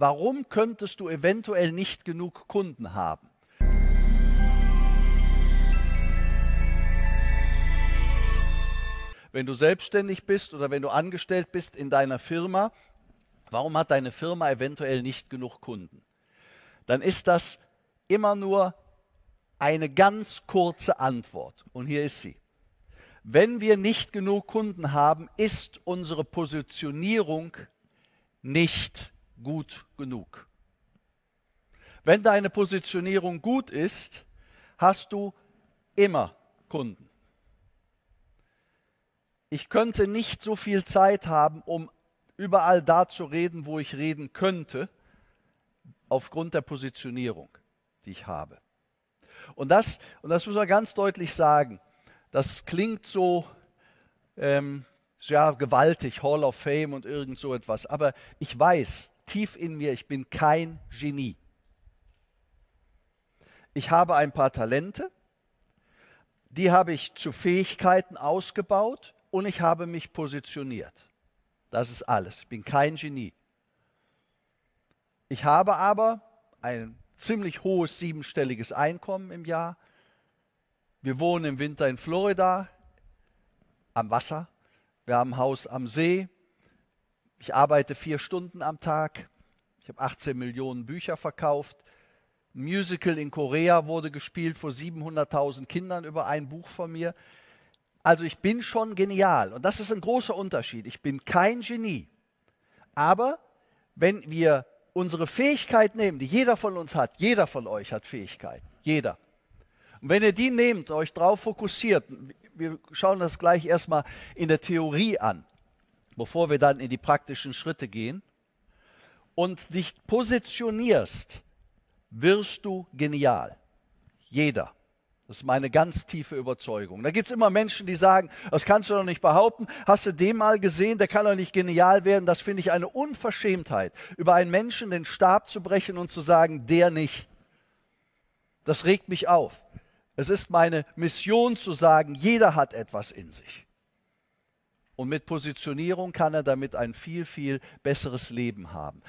warum könntest du eventuell nicht genug Kunden haben? Wenn du selbstständig bist oder wenn du angestellt bist in deiner Firma, warum hat deine Firma eventuell nicht genug Kunden? Dann ist das immer nur eine ganz kurze Antwort. Und hier ist sie. Wenn wir nicht genug Kunden haben, ist unsere Positionierung nicht gut genug. Wenn deine Positionierung gut ist, hast du immer Kunden. Ich könnte nicht so viel Zeit haben, um überall da zu reden, wo ich reden könnte, aufgrund der Positionierung, die ich habe. Und das, und das muss man ganz deutlich sagen, das klingt so, ähm, ja, gewaltig, Hall of Fame und irgend so etwas. Aber ich weiß, tief in mir, ich bin kein Genie. Ich habe ein paar Talente, die habe ich zu Fähigkeiten ausgebaut und ich habe mich positioniert. Das ist alles. Ich bin kein Genie. Ich habe aber ein ziemlich hohes siebenstelliges Einkommen im Jahr. Wir wohnen im Winter in Florida am Wasser. Wir haben ein Haus am See. Ich arbeite vier Stunden am Tag. Ich habe 18 Millionen Bücher verkauft. Ein Musical in Korea wurde gespielt vor 700.000 Kindern über ein Buch von mir. Also ich bin schon genial. Und das ist ein großer Unterschied. Ich bin kein Genie. Aber wenn wir unsere Fähigkeit nehmen, die jeder von uns hat, jeder von euch hat Fähigkeit, jeder. Und wenn ihr die nehmt, euch darauf fokussiert, wir schauen das gleich erstmal in der Theorie an, bevor wir dann in die praktischen Schritte gehen, und dich positionierst, wirst du genial. Jeder. Das ist meine ganz tiefe Überzeugung. Da gibt es immer Menschen, die sagen, das kannst du doch nicht behaupten, hast du den mal gesehen, der kann doch nicht genial werden. Das finde ich eine Unverschämtheit, über einen Menschen den Stab zu brechen und zu sagen, der nicht. Das regt mich auf. Es ist meine Mission zu sagen, jeder hat etwas in sich. Und mit Positionierung kann er damit ein viel, viel besseres Leben haben.